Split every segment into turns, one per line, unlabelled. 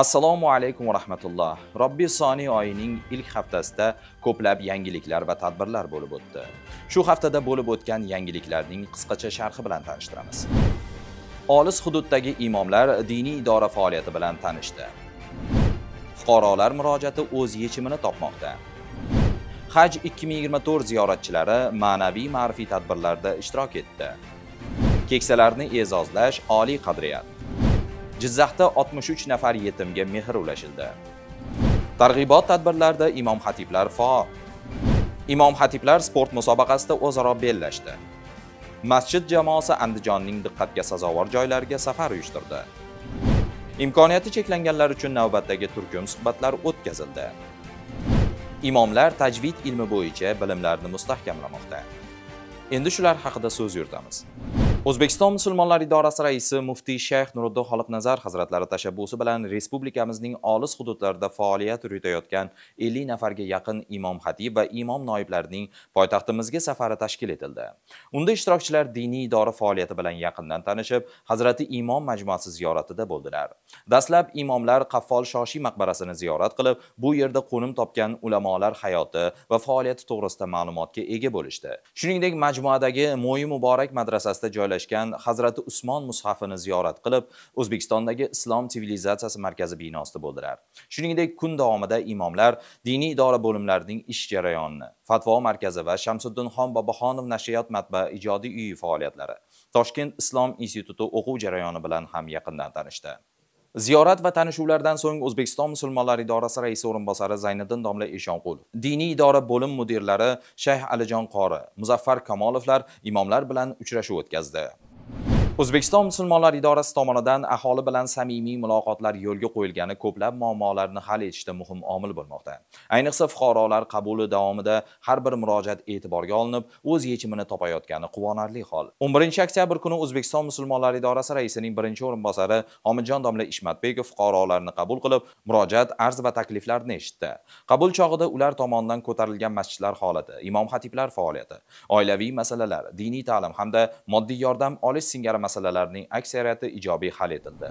assalomu alaykum va rahmatulloh robbiy soniy oyining ilk haftasida ko'plab yangiliklar va tadbirlar bo'lib o'tdi shu haftada bo'lib o'tgan yangiliklarning qisqacha sharhi bilan tanishtiramiz olis hududdagi imomlar diniy idora faoliyati bilan tanishdi fuqarolar murojaati o'z yechimini topmoqda haj 2024 ziyoratchilari ma'naviy ma'rifiy tadbirlarda ishtirok etdi keksalarni e'zozlash oliy qadriyat Jizzaxda 63 nafar yetimga mehr ulashildi. Targ'ibot tadbirlarida imom xatiblar faol. Imom xatiblar sport musobaqasida o'zaro bellashdi. Masjid jamoasi Andijonning diqqatga sazovor joylariga safar uyushtirdi. Imkoniyati cheklanganlar uchun navbatdagi turkum suhbatlar o'tkazildi. Imomlar tajvid ilmi bo'yicha bilimlarni mustahkamlamoqda. Endi shular haqida so'z yuritamiz. o'zbekiston musulmonlar idorasi raisi muftiy shayx nuriddin xoliqnazar hazratlari tashabbusi bilan respublikamizning olis hududlarida faoliyat yuritayotgan 50 nafarga yaqin imom xatib va imom noiblarining poytaxtimizga safari tashkil etildi unda ishtirokchilar diniy idora faoliyati bilan yaqindan tanishib hazrati imom majmuasi ziyoratida bo'ldilar dastlab imomlar qaffol shoshiy maqbarasini ziyorat qilib bu yerda qo'nim topgan ulamolar hayoti va faoliyati to'g'risida ma'lumotga ega bo'lishdi shuningdek majmuadagi mo'yi muborak madrasasida joylashgan joylashgan hazrati usmon mushafini ziyorat qilib o'zbekistondagi islom sivilizatsiyasi markazi binosida bo'ldilar shuningdek kun davomida imomlar diniy idora bo'limlarining ish jarayonini fatvo markazi va shamsiddinxon bobaxonov nashriyot matbaa ijodiy uyi faoliyatlari toshkent islom instituti o'quv jarayoni bilan ham yaqindan tanishdi ziyorat va tanishuvlardan so'ng o'zbekiston musulmonlari idorasi raisi o'rinbosari zayniddin domla eshonqulov diniy idora bo'lim mudirlari shayx alijon qori muzaffar kamolovlar imomlar bilan uchrashuv o'tkazdi o'zbekiston musulmonlar idorasi tomonidan aholi bilan samimiy muloqotlar yo'lga qo'yilgani ko'plab muammolarni hal etishda muhim omil bo'lmoqda ayniqsa fuqarolar qabuli davomida har bir murojaat e'tiborga olinib o'z yechimini topayotgani quvonarli hol 11 oktyabr kuni o'zbekiston musulmonlar idorasi raisining birinchi o'rinbosari homidjon domla ishmatbekov fuqarolarni qabul qilib murojaat arz va takliflarni eshitdi qabul chog'ida ular tomonidan ko'tarilgan masjidlar holati imom xatiblar faoliyati oilaviy masalalar diniy ta'lim hamda moddiy yordam olish singari masalalarning aksariyati ijobiy hal etildi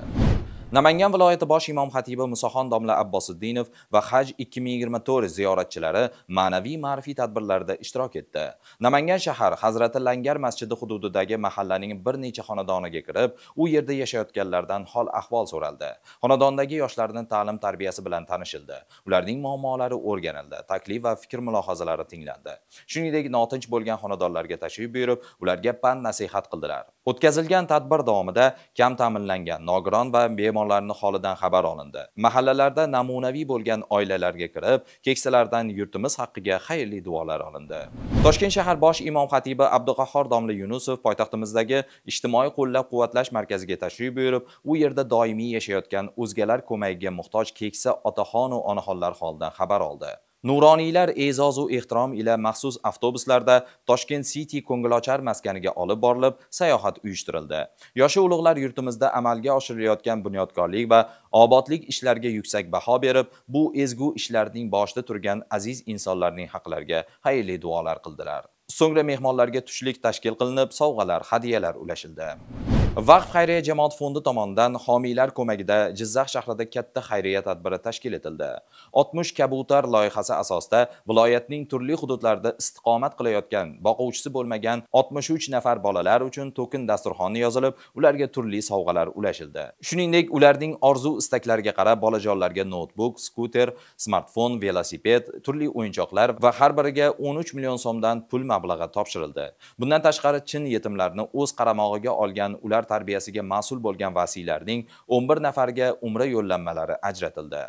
namangan viloyati bosh imom xatibi musoxon domla abbosiddinov va haj 2024 ziyoratchilari ma'naviy ma'rifiy tadbirlarda ishtirok etdi namangan shahar hazrati langar masjidi hududidagi mahallaning bir necha xonadoniga kirib u yerda yashayotganlardan hol ahvol so'raldi xonadondagi yoshlarni ta'lim tarbiyasi bilan tanishildi ularning muammolari o'rganildi taklif va fikr mulohazalari tinglandi shuningdek notinch bo'lgan xonadonlarga tashrif buyurib ularga pand nasihat qildilar o'tkazilgan tadbir davomida kam ta'minlangan nogiron va bemorlarni holidan xabar olindi mahallalarda namunaviy bo'lgan oilalarga kirib keksalardan yurtimiz haqqiga xayrli duolar olindi toshkent shahar bosh imom xatibi abduqahhor domla yunusov poytaxtimizdagi ijtimoiy qo'llab quvvatlash markaziga tashrif buyurib u yerda doimiy yashayotgan o'zgalar ko'magiga muhtoj keksa otaxon va onaxonlar holidan xabar oldi nuroniylar e'zozu ehtirom ila maxsus avtobuslarda toshkent city ko'ngilochar maskaniga olib borilib sayohat uyushtirildi yoshi ulug'lar yurtimizda amalga oshirilayotgan bunyodkorlik va obodlik ishlariga yuksak baho berib bu ezgu ishlarning boshida turgan aziz insonlarning haqlariga xayrli duolar qildilar so'ngra mehmonlarga tushlik tashkil qilinib sovg'alar hadiyalar ulashildi vaqf xayriya jamoat fondi tomonidan homiylar ko'magida jizzax shahrida katta xayriya tadbiri tashkil etildi oltmish kabutar loyihasi asosida viloyatning turli hududlarida istiqomat qilayotgan boquvchisi bo'lmagan 63 nafar bolalar uchun to'kin dasturxoni yozilib ularga turli sovg'alar ulashildi shuningdek ularning orzu istaklariga qarab bolajonlarga noutbuk skuter smartfon velosiped turli o'yinchoqlar va har biriga 13 million so'mdan pul mablag'i topshirildi bundan tashqari chin yetimlarni o'z qaramog'iga olgan ular farzandlar tarbiyasiga mas'ul bo'lgan vasiylarning 11 nafarga umra yo'llanmalari ajratildi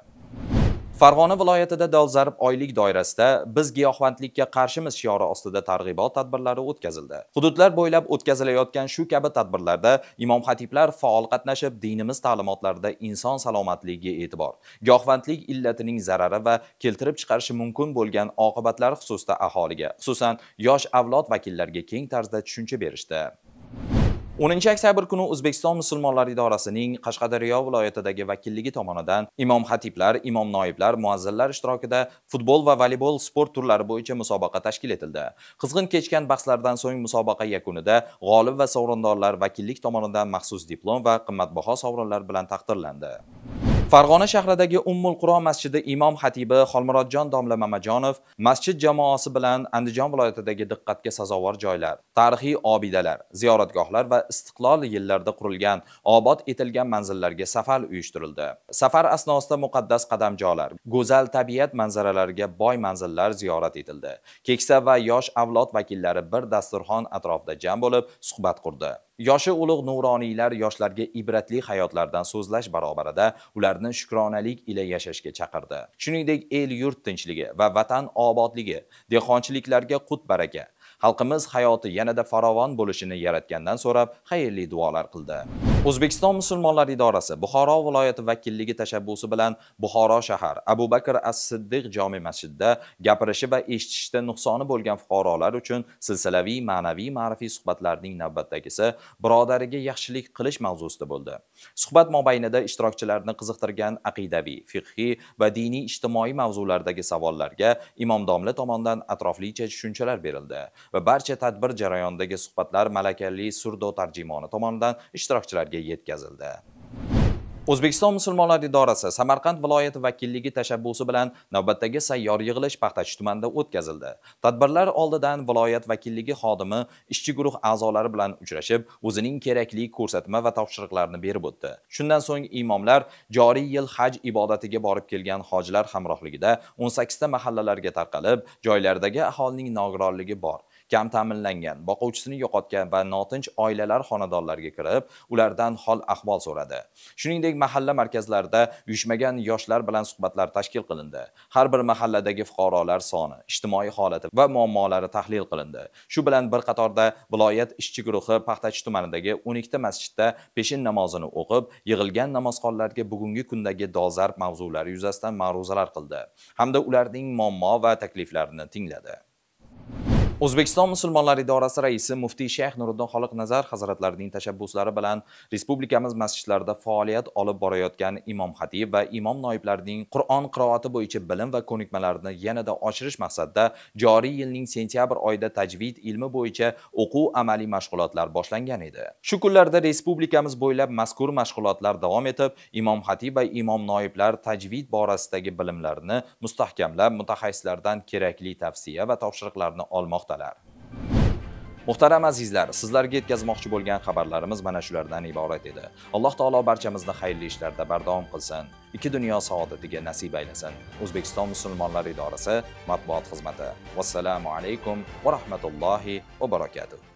Farg'ona viloyatida dolzarb oylik doirasida biz giyohvandlikka qarshimiz shiori ostida targ'ibot tadbirlari o'tkazildi. Hududlar bo'ylab o'tkazilayotgan shu kabi tadbirlarda imom xatiblar faol qatnashib, dinimiz ta'limotlarida inson salomatligiga e'tibor, giyohvandlik illatining zarari va keltirib chiqarishi mumkin bo'lgan oqibatlar xususida aholiga, xususan yosh avlod vakillariga keng tarzda tushuncha berishdi. o'ninchi oktyabr kuni o'zbekiston musulmonlari idorasining qashqadaryo viloyatidagi vakilligi tomonidan imom xatiblar imom noiblar muazzinlar ishtirokida futbol va voleybol sport turlari bo'yicha musobaqa tashkil etildi qizg'in kechgan bahslardan so'ng musobaqa yakunida g'olib va sovrindorlar vakillik tomonidan maxsus diplom va qimmatbaho sovrinlar bilan taqdirlandi farg'ona shahridagi ummul qur'on masjidi imom xatibi xolmurodjon domla mamajonov masjid jamoasi bilan andijon viloyatidagi diqqatga sazovor joylar tarixiy obidalar ziyoratgohlar va istiqlol yillarida qurilgan obod etilgan manzillarga safar uyushtirildi safar asnosida muqaddas qadamjolar go'zal tabiat manzaralariga boy manzillar ziyorat etildi keksa va yosh avlod vakillari bir dasturxon atrofida jam bo'lib suhbat qurdi yoshi ulug' nuroniylar yoshlarga ibratli hayotlardan so'zlash barobarida ularni shukronalik ila yashashga chaqirdi shuningdek el yurt tinchligi va vatan obodligi dehqonchiliklarga qut baraka xalqimiz hayoti yanada farovon bo'lishini yaratgandan so'rab xayrli duolar qildi o'zbekiston musulmonlari idorasi buxoro viloyati vakilligi tashabbusi bilan buxoro shahar abu bakr as siddiq jome masjidida gapirishi va eshitishda nuqsoni bo'lgan fuqarolar uchun silsilaviy ma'naviy ma'rifiy suhbatlarning navbatdagisi birodariga yaxshilik qilish mavzusida bo'ldi suhbat mobaynida ishtirokchilarni qiziqtirgan aqidaviy fiqhiy va diniy ijtimoiy mavzulardagi savollarga domla tomonidan atroflicha tushunchalar berildi va barcha tadbir jarayonidagi suhbatlar malakali surdo tarjimoni tomonidan ishtirokchilarga ularga yetkazildi o'zbekiston musulmonlar idorasi samarqand viloyati vakilligi tashabbusi bilan navbatdagi sayyor yig'ilish paxtachi tumanida o'tkazildi tadbirlar oldidan viloyat vakilligi xodimi ishchi guruh a'zolari bilan uchrashib o'zining kerakli ko'rsatma va topshiriqlarini berib o'tdi shundan so'ng imomlar joriy yil haj ibodatiga borib kelgan hojilar hamrohligida 18 ta mahallalarga tarqalib joylardagi aholining nogironligi bor kam ta'minlangan boquvchisini yo'qotgan va notinch oilalar xonadonlarga kirib ulardan hol ahvol so'radi shuningdek mahalla markazlarida uyushmagan yoshlar bilan suhbatlar tashkil qilindi har bir mahalladagi fuqarolar soni ijtimoiy holati va muammolari tahlil qilindi shu bilan bir qatorda viloyat ishchi guruhi paxtachi tumanidagi 12 ta masjidda peshin namozini o'qib yig'ilgan namozxonlarga bugungi kundagi dolzarb mavzulari yuzasidan ma'ruzalar qildi hamda ularning muammo va takliflarini tingladi o'zbekiston musulmonlari idorasi raisi muftiy shayx nuriddin xoliq nazar hazratlarining tashabbuslari bilan respublikamiz masjidlarida faoliyat olib borayotgan imom xatib va imom noiblarining qur'on qiroati bo'yicha bilim va ko'nikmalarini yanada oshirish maqsadida joriy yilning sentyabr oyida tajvid ilmi bo'yicha o'quv amaliy mashg'ulotlar boshlangan edi shu kunlarda respublikamiz bo'ylab mazkur mashg'ulotlar davom etib imom xatib va imom noiblar tajvid borasidagi bilimlarini mustahkamlab mutaxassislardan kerakli tavsiya va topshiriqlarni olmoqda qilmoqdalar muhtaram azizlar sizlarga yetkazmoqchi bo'lgan xabarlarimiz mana shulardan iborat edi alloh taolo barchamizni xayrli ishlarda bardavom qilsin ikki dunyo saodatiga nasib aylasin o'zbekiston musulmonlari idorasi matbuot xizmati vassalomu alaykum va rahmatullohi va barakatuh